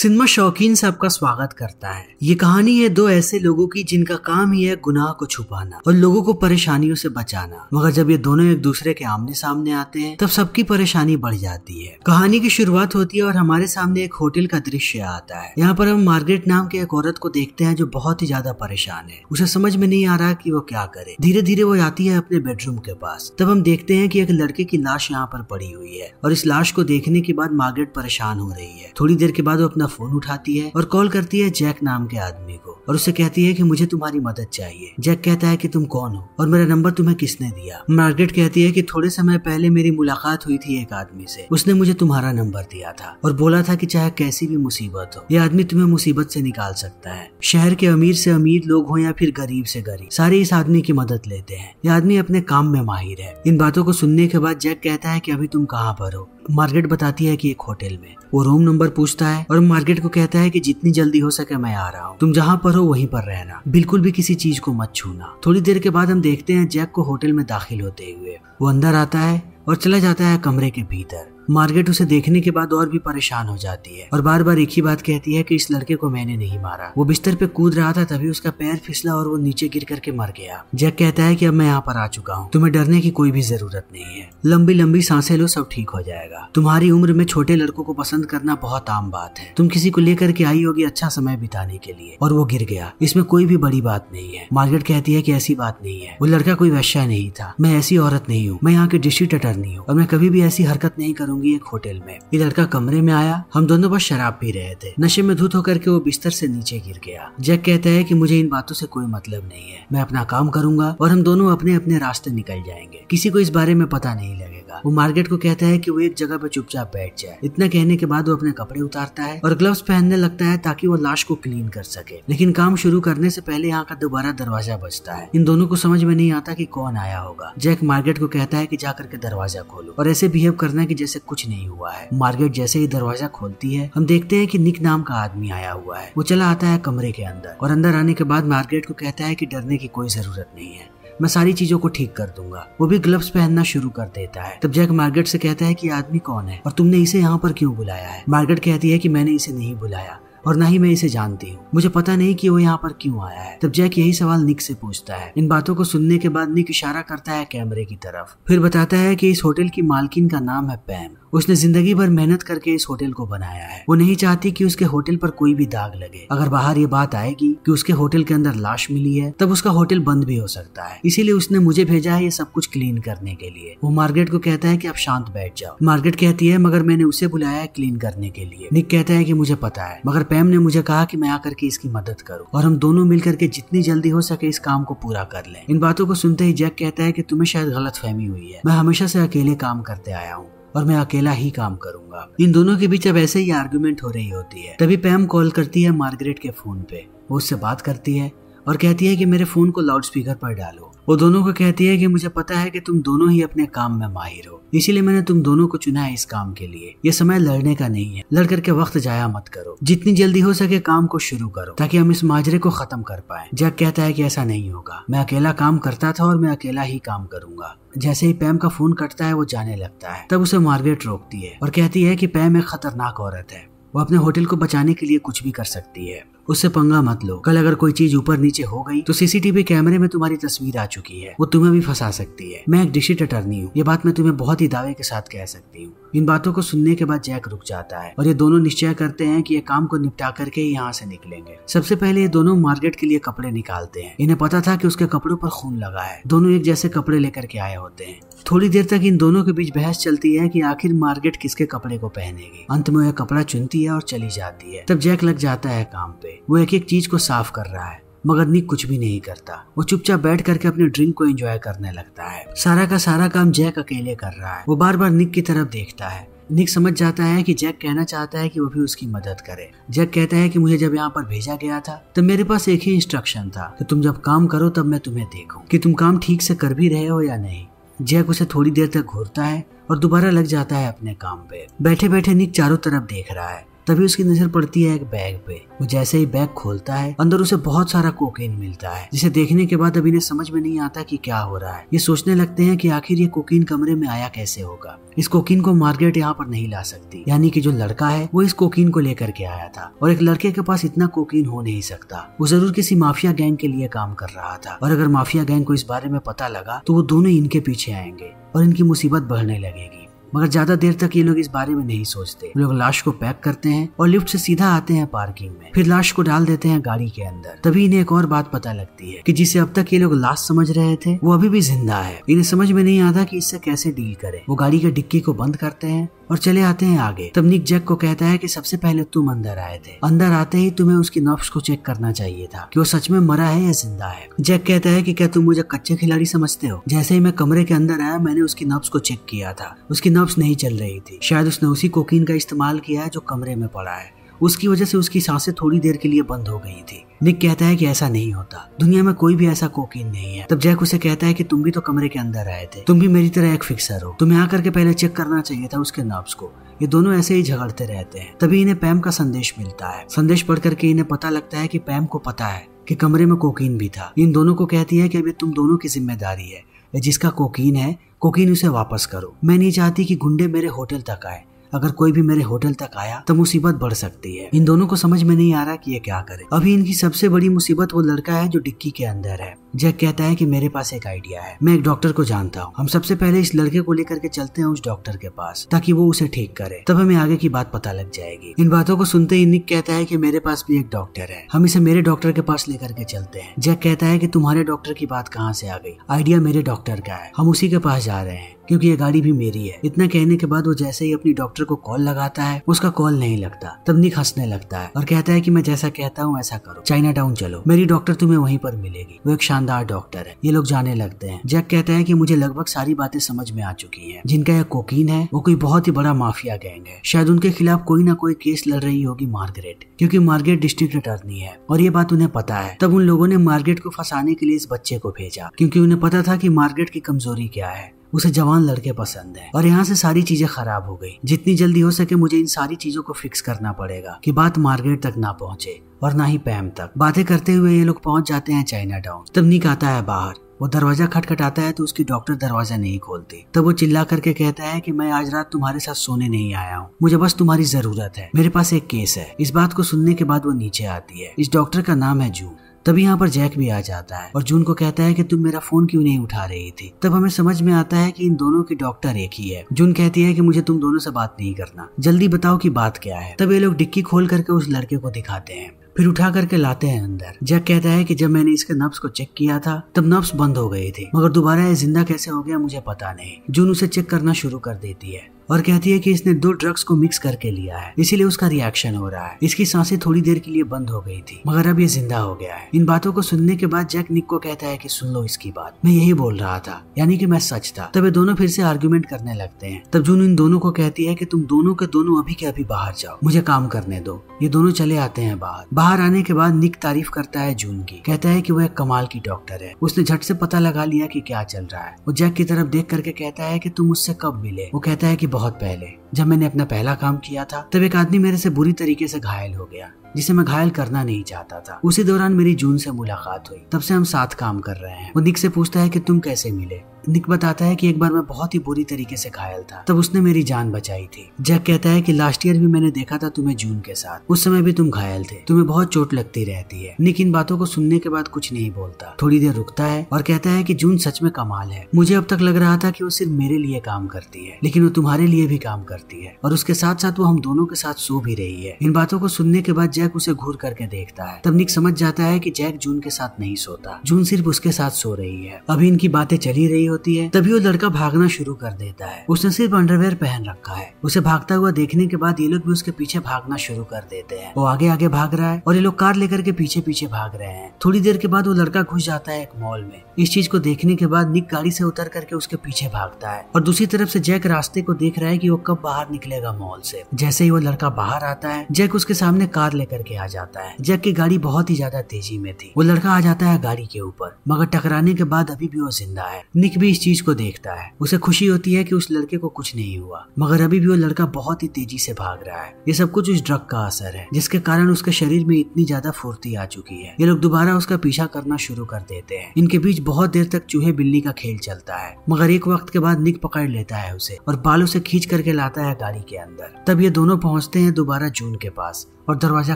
cinema शौकीन से आपका स्वागत करता है ये कहानी है दो ऐसे लोगों की जिनका काम ही है गुनाह को छुपाना और लोगों को परेशानियों से बचाना मगर जब ये दोनों एक दूसरे के आमने सामने आते हैं तब सबकी परेशानी बढ़ जाती है कहानी की शुरुआत होती है और हमारे सामने एक होटल का दृश्य आता है यहाँ पर हम मार्गरेट नाम के एक औरत को देखते हैं जो बहुत ही ज्यादा परेशान है उसे समझ में नहीं आ रहा की वो क्या करे धीरे धीरे वो आती है अपने बेडरूम के पास तब हम देखते हैं की एक लड़के की लाश यहाँ पर पड़ी हुई है और इस लाश को देखने के बाद मार्गरेट परेशान हो रही है थोड़ी देर के बाद वो अपना अपना फोन उठाती है और कॉल करती है जैक नाम के आदमी को और उसे कहती है कि मुझे तुम्हारी मदद चाहिए जैक कहता है कि तुम कौन हो और मेरा नंबर तुम्हें किसने दिया मार्गरेट कहती है कि थोड़े समय पहले मेरी मुलाकात हुई थी एक आदमी से उसने मुझे तुम्हारा नंबर दिया था और बोला था कि चाहे कैसी भी मुसीबत हो ये आदमी तुम्हें मुसीबत से निकाल सकता है शहर के अमीर से अमीर लोग हो या फिर गरीब से गरीब सारे इस आदमी की मदद लेते हैं ये आदमी अपने काम में माहिर है इन बातों को सुनने के बाद जैक कहता है की अभी तुम कहाँ पर हो मार्केट बताती है कि एक होटल में वो रूम नंबर पूछता है और मार्केट को कहता है कि जितनी जल्दी हो सके मैं आ रहा हूँ तुम जहाँ पर हो वहीं पर रहना बिल्कुल भी किसी चीज को मत छूना थोड़ी देर के बाद हम देखते हैं जैक को होटल में दाखिल होते हुए वो अंदर आता है और चला जाता है कमरे के भीतर मार्गेट उसे देखने के बाद और भी परेशान हो जाती है और बार बार एक ही बात कहती है कि इस लड़के को मैंने नहीं मारा वो बिस्तर पे कूद रहा था तभी उसका पैर फिसला और वो नीचे गिर करके मर गया जैक कहता है की अब मैं यहाँ पर आ चुका हूँ तुम्हें डरने की कोई भी जरूरत नहीं है लंबी लंबी सांसें लो सब ठीक हो जाएगा तुम्हारी उम्र में छोटे लड़कों को पसंद करना बहुत आम बात है तुम किसी को लेकर के आई होगी अच्छा समय बिताने के लिए और वो गिर गया इसमें कोई भी बड़ी बात नहीं है मार्गेट कहती है की ऐसी बात नहीं है वो लड़का कोई वैश्या नहीं था मैं ऐसी औरत नहीं हूँ मैं यहाँ की डिस्ट्रिक्ट अटर्नी हूँ और मैं कभी भी ऐसी हरकत नहीं करूंगी लूंगी एक होटल में ये लड़का कमरे में आया हम दोनों बस शराब पी रहे थे नशे में धूत होकर के वो बिस्तर से नीचे गिर गया जैक कहता है कि मुझे इन बातों से कोई मतलब नहीं है मैं अपना काम करूंगा और हम दोनों अपने अपने रास्ते निकल जाएंगे किसी को इस बारे में पता नहीं लगेगा वो मार्केट को कहता है कि वो एक जगह पे चुपचाप बैठ जाए इतना कहने के बाद वो अपने कपड़े उतारता है और ग्लव्स पहनने लगता है ताकि वो लाश को क्लीन कर सके लेकिन काम शुरू करने से पहले यहाँ का दोबारा दरवाजा बचता है इन दोनों को समझ में नहीं आता की कौन आया होगा जैक मार्केट को कहता है की जाकर के दरवाजा खोलो और ऐसे बिहेव करना की जैसे कुछ नहीं हुआ है मार्केट जैसे ही दरवाजा खोलती है हम देखते हैं कि निक नाम का आदमी आया हुआ है वो चला आता है कमरे के अंदर और अंदर आने के बाद मार्केट को कहता है कि डरने की कोई जरूरत नहीं है मैं सारी चीजों को ठीक कर दूंगा वो भी ग्लव्स पहनना शुरू कर देता है तब जैक मार्केट से कहता है कि आदमी कौन है और तुमने इसे यहाँ पर क्यों बुलाया है मार्केट कहती है कि मैंने इसे नहीं बुलाया और ना ही मैं इसे जानती हूँ मुझे पता नहीं कि वो यहाँ पर क्यों आया है तब जैक यही सवाल निक से पूछता है इन बातों को सुनने के बाद निक इशारा करता है कैमरे की तरफ फिर बताता है कि इस होटल की मालकिन का नाम है पैम उसने जिंदगी भर मेहनत करके इस होटल को बनाया है वो नहीं चाहती कि उसके होटल पर कोई भी दाग लगे अगर बाहर ये बात आएगी कि उसके होटल के अंदर लाश मिली है तब उसका होटल बंद भी हो सकता है इसीलिए उसने मुझे भेजा है ये सब कुछ क्लीन करने के लिए वो मार्केट को कहता है कि आप शांत बैठ जाओ मार्केट कहती है मगर मैंने उसे बुलाया है क्लीन करने के लिए निक कहता है की मुझे पता है मगर पैम ने मुझे कहा कि मैं आकर के इसकी मदद करूं और हम दोनों मिलकर के जितनी जल्दी हो सके इस काम को पूरा कर लें इन बातों को सुनते ही जैक कहता है कि तुम्हें शायद गलत फहमी हुई है मैं हमेशा से अकेले काम करते आया हूँ और मैं अकेला ही काम करूंगा इन दोनों के बीच अब ऐसे ही आर्ग्यूमेंट हो रही होती है तभी पैम कॉल करती है मार्गरेट के फोन पे वो उससे बात करती है और कहती है कि मेरे फोन को लाउडस्पीकर पर डालो वो दोनों को कहती है कि मुझे पता है कि तुम दोनों ही अपने काम में माहिर हो इसीलिए मैंने तुम दोनों को चुना है इस काम के लिए ये समय लड़ने का नहीं है लड़ करके वक्त जाया मत करो जितनी जल्दी हो सके काम को शुरू करो ताकि हम इस माजरे को खत्म कर पाए जैक कहता है कि ऐसा नहीं होगा मैं अकेला काम करता था और मैं अकेला ही काम करूंगा जैसे ही पैम का फोन कटता है वो जाने लगता है तब उसे मार्गरेट रोकती है और कहती है कि पैम एक खतरनाक औरत है वो अपने होटल को बचाने के लिए कुछ भी कर सकती है उससे पंगा मत लो कल अगर कोई चीज ऊपर नीचे हो गई तो सीसीटीवी कैमरे में तुम्हारी तस्वीर आ चुकी है वो तुम्हें भी फंसा सकती है मैं एक डिस्ट्रिक्ट अटर्नी हूँ ये बात मैं तुम्हें बहुत ही दावे के साथ कह सकती हूँ इन बातों को सुनने के बाद जैक रुक जाता है और ये दोनों निश्चय करते हैं कि ये काम को निपटा करके यहाँ से निकलेंगे सबसे पहले ये दोनों मार्केट के लिए कपड़े निकालते हैं इन्हें पता था कि उसके कपड़ों पर खून लगा है दोनों एक जैसे कपड़े लेकर के आए होते हैं थोड़ी देर तक इन दोनों के बीच बहस चलती है कि आखिर मार्केट किसके कपड़े को पहनेगी अंत में वह कपड़ा चुनती है और चली जाती है तब जैक लग जाता है काम पे वो एक एक चीज को साफ कर रहा है मगर निक कुछ भी नहीं करता वो चुपचाप बैठ करके अपने ड्रिंक को एंजॉय करने लगता है सारा का सारा काम जैक अकेले कर रहा है वो बार बार निक की तरफ देखता है निक समझ जाता है कि जैक कहना चाहता है कि वो भी उसकी मदद करे जैक कहता है कि मुझे जब यहाँ पर भेजा गया था तब मेरे पास एक ही इंस्ट्रक्शन था कि तुम जब काम करो तब मैं तुम्हें देखूं कि तुम काम ठीक से कर भी रहे हो या नहीं जैक उसे थोड़ी देर तक घूरता है और दोबारा लग जाता है अपने काम पे बैठे बैठे निक चारों तरफ देख रहा है तभी उसकी नजर पड़ती है एक बैग पे वो जैसे ही बैग खोलता है अंदर उसे बहुत सारा कोकीन मिलता है जिसे देखने के बाद अभी ने समझ में नहीं आता कि क्या हो रहा है ये सोचने लगते हैं कि आखिर ये कोकीन कमरे में आया कैसे होगा इस कोकीन को मार्केट यहाँ पर नहीं ला सकती यानी कि जो लड़का है वो इस कोकीन को लेकर के आया था और एक लड़के के पास इतना कोकीन हो नहीं सकता वो जरूर किसी माफिया गैंग के लिए काम कर रहा था और अगर माफिया गैंग को इस बारे में पता लगा तो वो दोनों इनके पीछे आएंगे और इनकी मुसीबत बढ़ने लगेगी मगर ज्यादा देर तक ये लोग इस बारे में नहीं सोचते लोग लाश को पैक करते हैं और लिफ्ट से सीधा आते हैं पार्किंग में फिर लाश को डाल देते हैं गाड़ी के अंदर तभी इन्हें एक और बात पता लगती है कि जिसे अब तक ये लोग लाश समझ रहे थे वो अभी भी जिंदा है इन्हें समझ में नहीं आता कि इससे कैसे डील करें वो गाड़ी के डिक्की को बंद करते हैं और चले आते हैं आगे तब निक जैक को कहता है कि सबसे पहले तुम अंदर आए थे अंदर आते ही तुम्हें उसकी नफ्स को चेक करना चाहिए था कि वो सच में मरा है या जिंदा है जैक कहता है कि क्या तुम मुझे कच्चे खिलाड़ी समझते हो जैसे ही मैं कमरे के अंदर आया मैंने उसकी नफ्स को चेक किया था उसकी नफ्स नहीं चल रही थी शायद उसने उसी कोकीन का इस्तेमाल किया है जो कमरे में पड़ा है उसकी वजह से उसकी सांसें थोड़ी देर के लिए बंद हो गई थी निक कहता है कि ऐसा नहीं होता दुनिया में कोई भी ऐसा कोकीन नहीं है तब जैक उसे कहता है कि तुम भी तो कमरे के अंदर आए थे तुम भी मेरी तरह एक फिक्सर हो तुम्हें आकर के पहले चेक करना चाहिए था उसके नर्व्स को ये दोनों ऐसे ही झगड़ते रहते हैं तभी इन्हें पैम का संदेश मिलता है संदेश पढ़ करके इन्हें पता लगता है की पैम को पता है की कमरे में कोकीन भी था इन दोनों को कहती है की अभी तुम दोनों की जिम्मेदारी है जिसका कोकीन है कोकीन उसे वापस करो मैं नहीं चाहती कि गुंडे मेरे होटल तक आए अगर कोई भी मेरे होटल तक आया तो मुसीबत बढ़ सकती है इन दोनों को समझ में नहीं आ रहा कि ये क्या करे अभी इनकी सबसे बड़ी मुसीबत वो लड़का है जो डिक्की के अंदर है जैक कहता है कि मेरे पास एक आइडिया है मैं एक डॉक्टर को जानता हूँ हम सबसे पहले इस लड़के को लेकर के चलते हैं उस डॉक्टर के पास ताकि वो उसे ठीक करे तब हमें आगे की बात पता लग जाएगी इन बातों को सुनते ही निक कहता है की मेरे पास भी एक डॉक्टर है हम इसे मेरे डॉक्टर के पास लेकर के चलते हैं जैक कहता है की तुम्हारे डॉक्टर की बात कहाँ से आ गई आइडिया मेरे डॉक्टर का है हम उसी के पास जा रहे हैं क्योंकि ये गाड़ी भी मेरी है इतना कहने के बाद वो जैसे ही अपनी डॉक्टर को कॉल लगाता है उसका कॉल नहीं लगता तब निक हंसने लगता है और कहता है कि मैं जैसा कहता हूँ ऐसा करो चाइना टाउन चलो मेरी डॉक्टर तुम्हें वहीं पर मिलेगी वो एक शांत शानदार डॉक्टर है ये लोग जाने लगते हैं जैक कहता है कि मुझे लगभग सारी बातें समझ में आ चुकी है जिनका यह कोकीन है वो कोई बहुत ही बड़ा माफिया गैंग है शायद उनके खिलाफ कोई ना कोई केस लड़ रही होगी मार्गरेट क्योंकि मार्गरेट डिस्ट्रिक्ट अटर्नी है और ये बात उन्हें पता है तब उन लोगों ने मार्गरेट को फंसाने के लिए इस बच्चे को भेजा क्योंकि उन्हें पता था कि मार्गरेट की कमजोरी क्या है उसे जवान लड़के पसंद है और यहाँ से सारी चीजें खराब हो गई जितनी जल्दी हो सके मुझे इन सारी चीजों को फिक्स करना पड़ेगा कि बात मार्केट तक ना पहुंचे और ना ही पैम तक बातें करते हुए ये लोग पहुंच जाते हैं चाइना टाउन तब निक आता है बाहर वो दरवाजा खटखटाता है तो उसकी डॉक्टर दरवाजा नहीं खोलती तब वो चिल्ला करके कहता है कि मैं आज रात तुम्हारे साथ सोने नहीं आया हूँ मुझे बस तुम्हारी जरूरत है मेरे पास एक केस है इस बात को सुनने के बाद वो नीचे आती है इस डॉक्टर का नाम है जू तभी यहाँ पर जैक भी आ जाता है और जून को कहता है कि तुम मेरा फोन क्यों नहीं उठा रही थी तब हमें समझ में आता है कि इन दोनों की डॉक्टर एक ही है जून कहती है कि मुझे तुम दोनों से बात नहीं करना जल्दी बताओ कि बात क्या है तब ये लोग डिक्की खोल करके उस लड़के को दिखाते हैं फिर उठा करके लाते हैं अंदर जैक कहता है कि जब मैंने इसके नब्स को चेक किया था तब नब्स बंद हो गए थे मगर दोबारा ये जिंदा कैसे हो गया मुझे पता नहीं जून उसे चेक करना शुरू कर देती है और कहती है कि इसने दो ड्रग्स को मिक्स करके लिया है इसीलिए उसका रिएक्शन हो रहा है इसकी सांसें थोड़ी देर के लिए बंद हो गई थी मगर अब ये जिंदा हो गया है इन बातों को सुनने के बाद जैक निक को कहता है कि सुन लो इसकी बात मैं यही बोल रहा था यानी कि मैं सच था तब ये दोनों फिर से आर्ग्यूमेंट करने लगते हैं तब जून इन दोनों को कहती है की तुम दोनों के दोनों अभी के अभी बाहर जाओ मुझे काम करने दो ये दोनों चले आते हैं बाहर बाहर आने के बाद निक तारीफ करता है जून की कहता है की वो एक कमाल की डॉक्टर है उसने झट से पता लगा लिया की क्या चल रहा है वो जैक की तरफ देख करके कहता है की तुम उससे कब मिले वो कहता है की बहुत पहले जब मैंने अपना पहला काम किया था तब एक आदमी मेरे से बुरी तरीके से घायल हो गया जिसे मैं घायल करना नहीं चाहता था उसी दौरान मेरी जून से मुलाकात हुई तब से हम साथ काम कर रहे हैं वो निक से पूछता है कि तुम कैसे मिले निक बताता है कि एक बार मैं बहुत ही बुरी तरीके से घायल था तब उसने मेरी जान बचाई थी जैक कहता है कि लास्ट ईयर भी मैंने देखा था तुम्हें जून के साथ उस समय भी तुम घायल थे तुम्हें बहुत चोट लगती रहती है निक इन बातों को सुनने के बाद कुछ नहीं बोलता थोड़ी देर रुकता है और कहता है की जून सच में कमाल है मुझे अब तक लग रहा था की वो सिर्फ मेरे लिए काम करती है लेकिन वो तुम्हारे लिए भी काम करती है और उसके साथ साथ वो हम दोनों के साथ सो भी रही है इन बातों को सुनने के बाद जैक उसे घूर करके देखता है तब निक समझ जाता है कि जैक जून के साथ नहीं सोता जून सिर्फ उसके साथ सो रही है अभी इनकी बातें चली रही होती है तभी वो लड़का भागना शुरू कर देता है उसने सिर्फ अंडरवेयर पहन रखा है उसे भागता हुआ देखने के बाद ये लोग भी उसके पीछे भागना शुरू कर देते हैं वो आगे आगे भाग रहा है और ये लोग कार लेकर के पीछे पीछे भाग रहे हैं थोड़ी देर के बाद वो लड़का घुस जाता है एक मॉल में इस चीज को देखने के बाद निक गाड़ी से उतर करके उसके पीछे भागता है और दूसरी तरफ से जैक रास्ते को देख रहा है कि वो कब बाहर निकलेगा मॉल से जैसे ही वो लड़का बाहर आता है जैक उसके सामने कार लेकर करके आ जाता है जैक की गाड़ी बहुत ही ज्यादा तेजी में थी वो लड़का आ जाता है गाड़ी के ऊपर मगर टकराने के बाद अभी भी वो जिंदा है निक भी इस चीज को देखता है उसे खुशी होती है की उस लड़के को कुछ नहीं हुआ मगर अभी भी वो लड़का बहुत ही तेजी से भाग रहा है ये सब कुछ उस ड्रग का असर है जिसके कारण उसके शरीर में इतनी ज्यादा फुर्ती आ चुकी है ये लोग दोबारा उसका पीछा करना शुरू कर देते हैं इनके बीच बहुत देर तक चूहे बिल्ली का खेल चलता है मगर एक वक्त के बाद निक पकड़ लेता है उसे और बालों से खींच करके लाता है गाड़ी के अंदर तब ये दोनों पहुंचते हैं दोबारा जून के पास और दरवाजा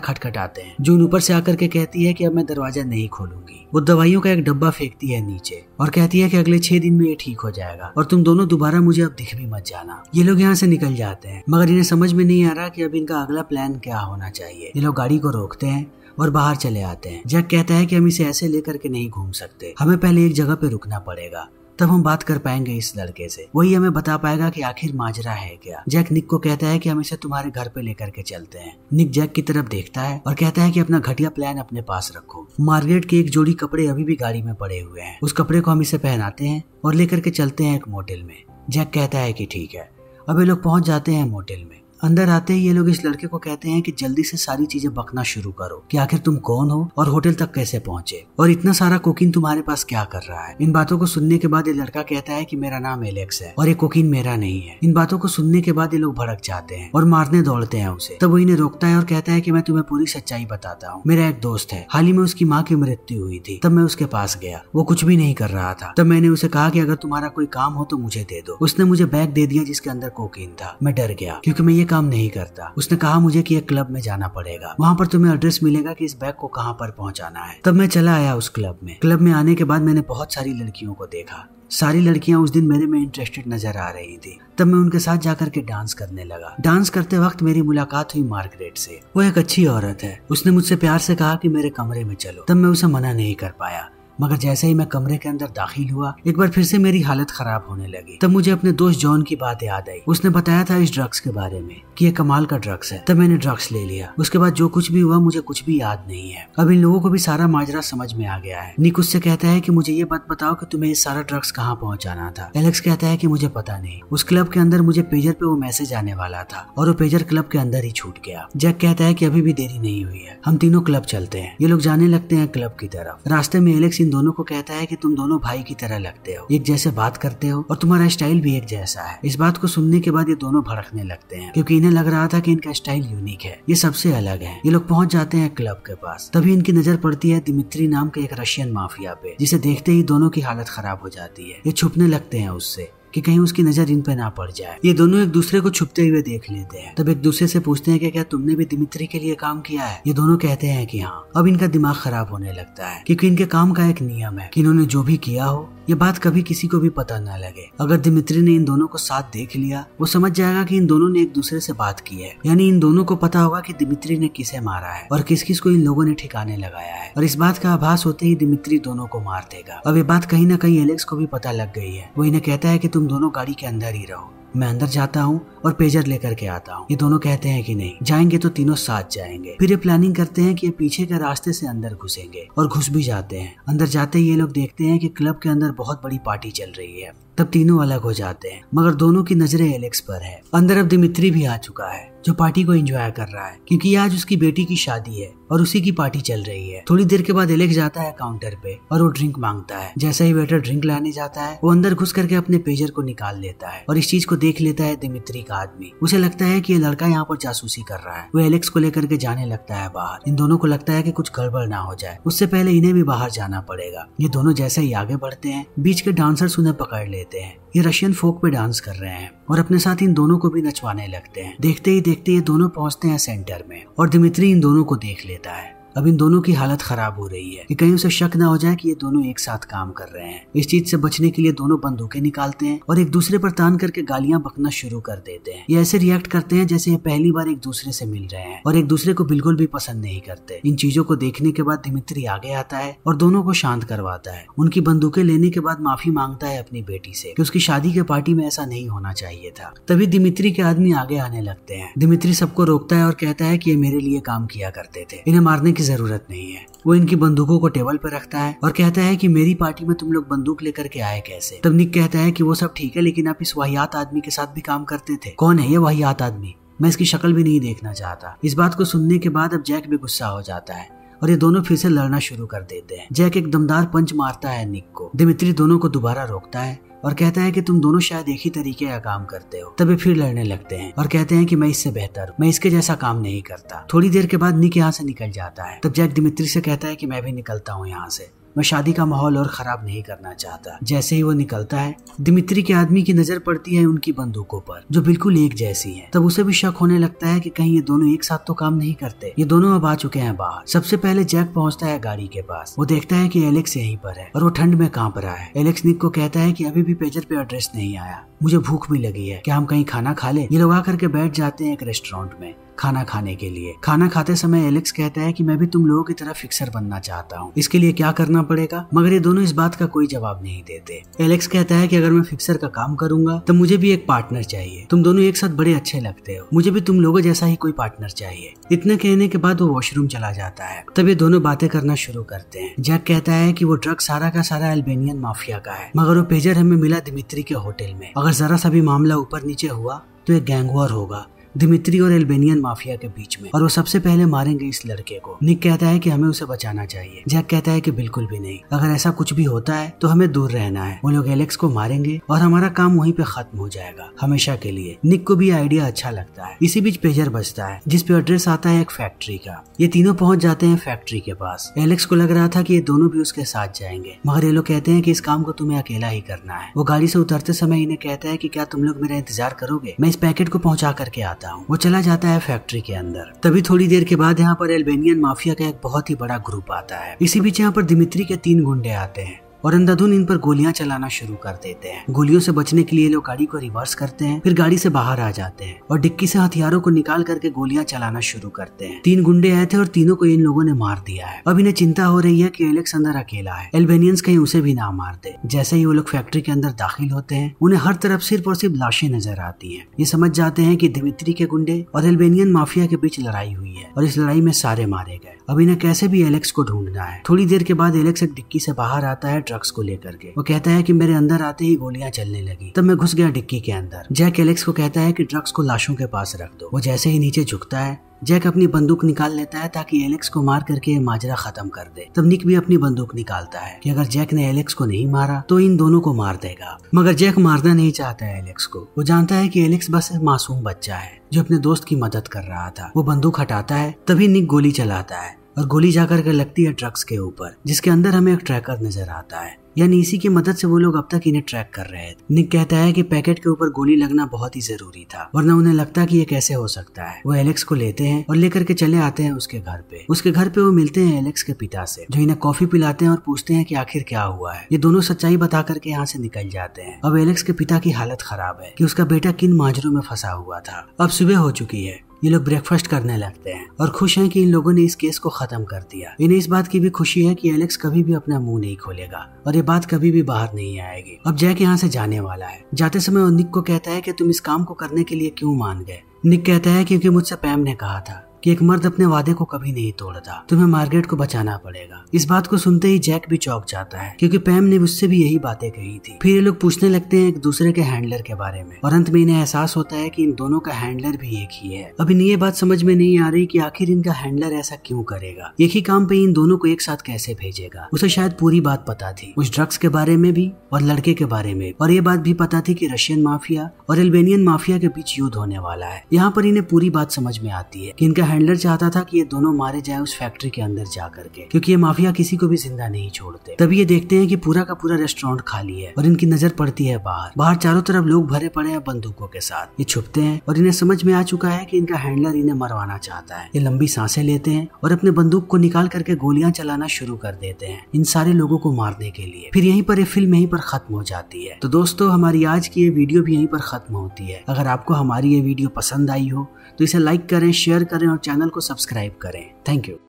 खटखटाते हैं जून ऊपर से आकर के कहती है कि अब मैं दरवाजा नहीं खोलूंगी वो दवाइयों का एक डब्बा फेंकती है नीचे और कहती है कि अगले छह दिन में ये ठीक हो जाएगा और तुम दोनों दोबारा मुझे अब दिख भी मत जाना ये लोग यहाँ से निकल जाते हैं मगर इन्हें समझ में नहीं आ रहा कि अब इनका अगला प्लान क्या होना चाहिए ये लोग गाड़ी को रोकते हैं और बाहर चले आते हैं जैक कहता है कि हम इसे ऐसे लेकर के नहीं घूम सकते हमें पहले एक जगह पे रुकना पड़ेगा तब हम बात कर पाएंगे इस लड़के से वही हमें बता पाएगा कि आखिर माजरा है क्या जैक निक को कहता है कि हम इसे तुम्हारे घर पे लेकर के चलते हैं निक जैक की तरफ देखता है और कहता है कि अपना घटिया प्लान अपने पास रखो मार्गेट के एक जोड़ी कपड़े अभी भी गाड़ी में पड़े हुए हैं उस कपड़े को हम इसे पहनाते हैं और लेकर के चलते हैं एक मोटेल में जैक कहता है कि ठीक है अब ये लोग पहुंच जाते हैं मोटेल में अंदर आते ही ये लोग इस लड़के को कहते हैं कि जल्दी से सारी चीजें बकना शुरू करो कि आखिर तुम कौन हो और होटल तक कैसे पहुंचे और इतना सारा कोकिन तुम्हारे पास क्या कर रहा है इन बातों को सुनने के बाद ये लड़का कहता है कि मेरा नाम एलेक्स है और ये कोकिन मेरा नहीं है इन बातों को सुनने के बाद ये लोग भड़क जाते हैं और मारने दौड़ते हैं उसे तब वो इन्हें रोकता है और कहता है की मैं तुम्हें पूरी सच्चाई बताता हूँ मेरा एक दोस्त है हाल ही में उसकी माँ की मृत्यु हुई थी तब मैं उसके पास गया वो कुछ भी नहीं कर रहा था तब मैंने उसे कहा कि अगर तुम्हारा कोई काम हो तो मुझे दे दो उसने मुझे बैग दे दिया जिसके अंदर कोकिन था मैं डर गया क्योंकि मैं ये काम काम नहीं करता उसने कहा मुझे कि एक क्लब में जाना पड़ेगा वहाँ पर तुम्हें एड्रेस मिलेगा कि इस बैग को कहाँ पर पहुँचाना है तब मैं चला आया उस क्लब में क्लब में आने के बाद मैंने बहुत सारी लड़कियों को देखा सारी लड़कियां उस दिन मेरे में इंटरेस्टेड नजर आ रही थी तब मैं उनके साथ जाकर के डांस करने लगा डांस करते वक्त मेरी मुलाकात हुई मार्गरेट से वो एक अच्छी औरत है उसने मुझसे प्यार से कहा कि मेरे कमरे में चलो तब मैं उसे मना नहीं कर पाया मगर जैसे ही मैं कमरे के अंदर दाखिल हुआ एक बार फिर से मेरी हालत खराब होने लगी तब मुझे अपने दोस्त जॉन की बात याद आई उसने बताया था इस ड्रग्स के बारे में कि ये कमाल का ड्रग्स है तब मैंने ड्रग्स ले लिया उसके बाद जो कुछ भी हुआ मुझे कुछ भी याद नहीं है अब इन लोगों को भी सारा माजरा समझ में आ गया है निक उससे कहता है की मुझे ये बात बताओ की तुम्हें ये सारा ड्रग्स कहाँ पहुँचाना था एलेक्स कहता है की मुझे पता नहीं उस क्लब के अंदर मुझे पेजर पे वो मैसेज आने वाला था और वो पेजर क्लब के अंदर ही छूट गया जैक कहता है की अभी भी देरी नहीं हुई है हम तीनों क्लब चलते हैं ये लोग जाने लगते हैं क्लब की तरफ रास्ते में एलेक्स दिन दोनों को कहता है कि तुम दोनों भाई की तरह लगते हो एक जैसे बात करते हो और तुम्हारा स्टाइल भी एक जैसा है इस बात को सुनने के बाद ये दोनों भड़कने लगते हैं क्योंकि इन्हें लग रहा था कि इनका स्टाइल यूनिक है ये सबसे अलग है ये लोग पहुंच जाते हैं क्लब के पास तभी इनकी नजर पड़ती है दिमित्री नाम के एक रशियन माफिया पे जिसे देखते ही दोनों की हालत खराब हो जाती है ये छुपने लगते हैं उससे कि कहीं उसकी नजर इन पे ना पड़ जाए ये दोनों एक दूसरे को छुपते हुए देख लेते हैं तब एक दूसरे से पूछते हैं कि क्या तुमने भी दिमित्री के लिए काम किया है ये दोनों कहते हैं कि हाँ अब इनका दिमाग खराब होने लगता है क्योंकि इनके काम का एक नियम है कि इन्होंने जो भी किया हो ये बात कभी किसी को भी पता न लगे अगर दिमित्री ने इन दोनों को साथ देख लिया वो समझ जाएगा कि इन दोनों ने एक दूसरे से बात की है यानी इन दोनों को पता होगा कि दिमित्री ने किसे मारा है और किस किस को इन लोगों ने ठिकाने लगाया है और इस बात का आभास होते ही दिमित्री दोनों को मार देगा अब ये बात कहीं ना कहीं एलेक्स को भी पता लग गई है वो इन्हें कहता है की तुम दोनों गाड़ी के अंदर ही रहो मैं अंदर जाता हूँ और पेजर लेकर के आता हूँ ये दोनों कहते हैं कि नहीं जाएंगे तो तीनों साथ जाएंगे फिर ये प्लानिंग करते हैं कि ये पीछे के रास्ते से अंदर घुसेंगे और घुस भी जाते हैं अंदर जाते ही ये लोग देखते हैं कि क्लब के अंदर बहुत बड़ी पार्टी चल रही है तब तीनों अलग हो जाते हैं मगर दोनों की नजरें एलेक्स पर है अंदर अब दिमित्री भी आ चुका है जो पार्टी को एंजॉय कर रहा है क्योंकि आज उसकी बेटी की शादी है और उसी की पार्टी चल रही है थोड़ी देर के बाद एलेक्स जाता है काउंटर पे और वो ड्रिंक मांगता है जैसा ही वेटर ड्रिंक लाने जाता है वो अंदर घुस करके अपने पेजर को निकाल लेता है और इस चीज को देख लेता है दिमित्री का आदमी उसे लगता है की ये लड़का यहाँ पर जासूसी कर रहा है वो एलेक्स को लेकर के जाने लगता है बाहर इन दोनों को लगता है की कुछ गड़बड़ ना हो जाए उससे पहले इन्हें भी बाहर जाना पड़ेगा ये दोनों जैसे ही आगे बढ़ते हैं बीच के डांसर्स उन्हें पकड़ लेते लेते हैं ये रशियन फोक पे डांस कर रहे हैं और अपने साथ इन दोनों को भी नचवाने लगते हैं देखते ही देखते ये दोनों पहुंचते हैं सेंटर में और दिमित्री इन दोनों को देख लेता है अब इन दोनों की हालत खराब हो रही है कि कहीं उसे शक ना हो जाए कि ये दोनों एक साथ काम कर रहे हैं इस चीज से बचने के लिए दोनों बंदूकें निकालते हैं और एक दूसरे पर तान करके गालियां बकना शुरू कर देते हैं ये ऐसे रिएक्ट करते हैं जैसे ये पहली बार एक दूसरे से मिल रहे हैं और एक दूसरे को बिल्कुल भी पसंद नहीं करते इन चीजों को देखने के बाद दिमित्री आगे आता है और दोनों को शांत करवाता है उनकी बंदूकें लेने के बाद माफी मांगता है अपनी बेटी से कि उसकी शादी के पार्टी में ऐसा नहीं होना चाहिए था तभी दिमित्री के आदमी आगे आने लगते हैं दिमित्री सबको रोकता है और कहता है कि ये मेरे लिए काम किया करते थे इन्हें मारने की जरूरत नहीं है वो इनकी बंदूकों को टेबल पर रखता है और कहता है कि मेरी पार्टी में तुम लोग बंदूक लेकर के आए कैसे तब निक कहता है कि वो सब ठीक है लेकिन आप इस वाहियात आदमी के साथ भी काम करते थे कौन है ये वाहियात आदमी मैं इसकी शक्ल भी नहीं देखना चाहता इस बात को सुनने के बाद अब जैक भी गुस्सा हो जाता है और ये दोनों फिर से लड़ना शुरू कर देते हैं जैक एक दमदार पंच मारता है निक को दिमित्री दोनों को दोबारा रोकता है और कहता है कि तुम दोनों शायद एक ही तरीके का काम करते हो तभी फिर लड़ने लगते हैं और कहते हैं कि मैं इससे बेहतर मैं इसके जैसा काम नहीं करता थोड़ी देर के बाद निक यहाँ से निकल जाता है तब जैक दिमित्री से कहता है कि मैं भी निकलता हूँ यहाँ से मैं शादी का माहौल और खराब नहीं करना चाहता जैसे ही वो निकलता है दिमित्री के आदमी की नजर पड़ती है उनकी बंदूकों पर जो बिल्कुल एक जैसी है तब उसे भी शक होने लगता है कि कहीं ये दोनों एक साथ तो काम नहीं करते ये दोनों अब आ चुके हैं बाहर सबसे पहले जैक पहुंचता है गाड़ी के पास वो देखता है की एलेक्स यही पर है और वो ठंड में कांप रहा है एलेक्स निक को कहता है की अभी भी पेजर पे एड्रेस नहीं आया मुझे भूख भी लगी है क्या हम कहीं खाना खा ले ये लोग आकर के बैठ जाते हैं एक रेस्टोरेंट में खाना खाने के लिए खाना खाते समय एलेक्स कहता है कि मैं भी तुम लोगों की तरह फिक्सर बनना चाहता हूँ इसके लिए क्या करना पड़ेगा मगर ये दोनों इस बात का कोई जवाब नहीं देते एलेक्स कहता है कि अगर मैं फिक्सर का काम करूंगा तो मुझे भी एक पार्टनर चाहिए तुम दोनों एक साथ बड़े अच्छे लगते हो मुझे भी तुम लोगों जैसा ही कोई पार्टनर चाहिए इतना कहने के बाद वो वॉशरूम चला जाता है तब ये दोनों बातें करना शुरू करते हैं जैक कहता है की वो ड्रग सारा का सारा एल्बेनियन माफिया का है मगर वो पेजर हमें मिला दिमित्री के होटल में अगर जरा सा भी मामला ऊपर नीचे हुआ तो एक गैंगवार होगा दिमित्री और एल्बेनियन माफिया के बीच में और वो सबसे पहले मारेंगे इस लड़के को निक कहता है कि हमें उसे बचाना चाहिए जैक कहता है कि बिल्कुल भी नहीं अगर ऐसा कुछ भी होता है तो हमें दूर रहना है वो लोग एलेक्स को मारेंगे और हमारा काम वहीं पे खत्म हो जाएगा हमेशा के लिए निक को भी आइडिया अच्छा लगता है इसी बीच पेजर बचता है जिसपे एड्रेस आता है एक फैक्ट्री का ये तीनों पहुंच जाते हैं फैक्ट्री के पास एलेक्स को लग रहा था की ये दोनों भी उसके साथ जाएंगे मगर ये लोग कहते हैं की इस काम को तुम्हें अकेला ही करना है वो गाड़ी से उतरते समय इन्हें कहता है की क्या तुम लोग मेरा इंतजार करोगे मैं इस पैकेट को पहुँचा करके आता देता हूँ वो चला जाता है फैक्ट्री के अंदर तभी थोड़ी देर के बाद यहाँ पर एल्बेनियन माफिया का एक बहुत ही बड़ा ग्रुप आता है इसी बीच यहाँ पर दिमित्री के तीन गुंडे आते हैं और अंधाधुन इन पर गोलियां चलाना शुरू कर देते हैं गोलियों से बचने के लिए लोग गाड़ी को रिवर्स करते हैं फिर गाड़ी से बाहर आ जाते हैं और डिक्की से हथियारों को निकाल करके गोलियां चलाना शुरू करते हैं तीन गुंडे आए थे और तीनों को इन लोगों ने मार दिया है अब इन्हें चिंता हो रही है की एलेक्सेंडर अकेला है एल्बेनियंस कहीं उसे भी ना मार दे जैसे ही वो लोग फैक्ट्री के अंदर दाखिल होते हैं उन्हें हर तरफ सिर्फ और सिर्फ लाशें नजर आती है ये समझ जाते हैं की दिमित्री के गुंडे और एल्बेनियन माफिया के बीच लड़ाई हुई है और इस लड़ाई में सारे मारे गए अब इन्हें कैसे भी एलेक्स को ढूंढना है थोड़ी देर के बाद एलेक्स एक डिक्की से बाहर आता है ड्रग्स को लेकर के वो कहता है कि मेरे अंदर आते ही गोलियां चलने लगी तब मैं घुस गया डिक्की के अंदर जैक एलेक्स को कहता है कि ड्रग्स को लाशों के पास रख दो वो जैसे ही नीचे झुकता है जैक अपनी बंदूक निकाल लेता है ताकि एलेक्स को मार करके माजरा खत्म कर दे तब निक भी अपनी बंदूक निकालता है कि अगर जैक ने एलेक्स को नहीं मारा तो इन दोनों को मार देगा मगर जैक मारना नहीं चाहता है एलेक्स को वो जानता है कि एलेक्स बस एक मासूम बच्चा है जो अपने दोस्त की मदद कर रहा था वो बंदूक हटाता है तभी निक गोली चलाता है और गोली जाकर के लगती है ट्रक्स के ऊपर जिसके अंदर हमें एक ट्रैकर नजर आता है यानी इसी की मदद से वो लोग अब तक इन्हें ट्रैक कर रहे थे निक कहता है कि पैकेट के ऊपर गोली लगना बहुत ही जरूरी था वरना उन्हें लगता कि ये कैसे हो सकता है वो एलेक्स को लेते हैं और लेकर के चले आते हैं उसके घर पे उसके घर पे वो मिलते हैं एलेक्स के पिता से जो इन्हें कॉफी पिलाते हैं और पूछते हैं कि आखिर क्या हुआ है ये दोनों सच्चाई बता करके यहाँ से निकल जाते हैं अब एलेक्स के पिता की हालत खराब है कि उसका बेटा किन माजरों में फंसा हुआ था अब सुबह हो चुकी है ये लोग ब्रेकफास्ट करने लगते हैं और खुश हैं कि इन लोगों ने इस केस को खत्म कर दिया इन्हें इस बात की भी खुशी है कि एलेक्स कभी भी अपना मुंह नहीं खोलेगा और ये बात कभी भी बाहर नहीं आएगी अब जैक यहाँ से जाने वाला है जाते समय निक को कहता है कि तुम इस काम को करने के लिए क्यों मान गए निक कहता है क्योंकि मुझसे पैम ने कहा था कि एक मर्द अपने वादे को कभी नहीं तोड़ता तुम्हें मार्गेट को बचाना पड़ेगा इस बात को सुनते ही जैक भी चौक जाता है क्योंकि पैम ने उससे भी यही बातें कही थी फिर ये लोग पूछने लगते हैं एक दूसरे के हैंडलर के बारे में और अंत में इन्हें एहसास होता है कि इन दोनों का हैंडलर भी एक ही है अब इन्हें ये बात समझ में नहीं आ रही की आखिर इनका हैंडलर ऐसा क्यूँ करेगा एक ही काम पे इन दोनों को एक साथ कैसे भेजेगा उसे शायद पूरी बात पता थी उस ड्रग्स के बारे में भी और लड़के के बारे में और ये बात भी पता थी कि रशियन माफिया और एल्बेनियन माफिया के बीच युद्ध होने वाला है यहाँ पर इन्हें पूरी बात समझ में आती है कि इनका हैंडलर चाहता था कि ये दोनों मारे जाए उस फैक्ट्री के अंदर जा करके क्योंकि ये माफिया किसी को भी जिंदा नहीं छोड़ते तभी ये देखते हैं कि पूरा का पूरा रेस्टोरेंट खाली है और इनकी नजर पड़ती है बाहर बाहर चारों तरफ लोग भरे पड़े हैं बंदूकों के साथ ये छुपते हैं और इन्हें समझ में आ चुका है की इनका हैंडलर इन्हें मरवाना चाहता है ये लंबी सांसें लेते हैं और अपने बंदूक को निकाल करके गोलियां चलाना शुरू कर देते हैं इन सारे लोगों को मारने के लिए फिर यहीं पर ये फिल्म यहीं पर खत्म हो जाती है तो दोस्तों हमारी आज की ये वीडियो भी यहीं पर खत्म होती है अगर आपको हमारी ये वीडियो पसंद आई हो तो इसे लाइक करें शेयर करें और चैनल को सब्सक्राइब करें थैंक यू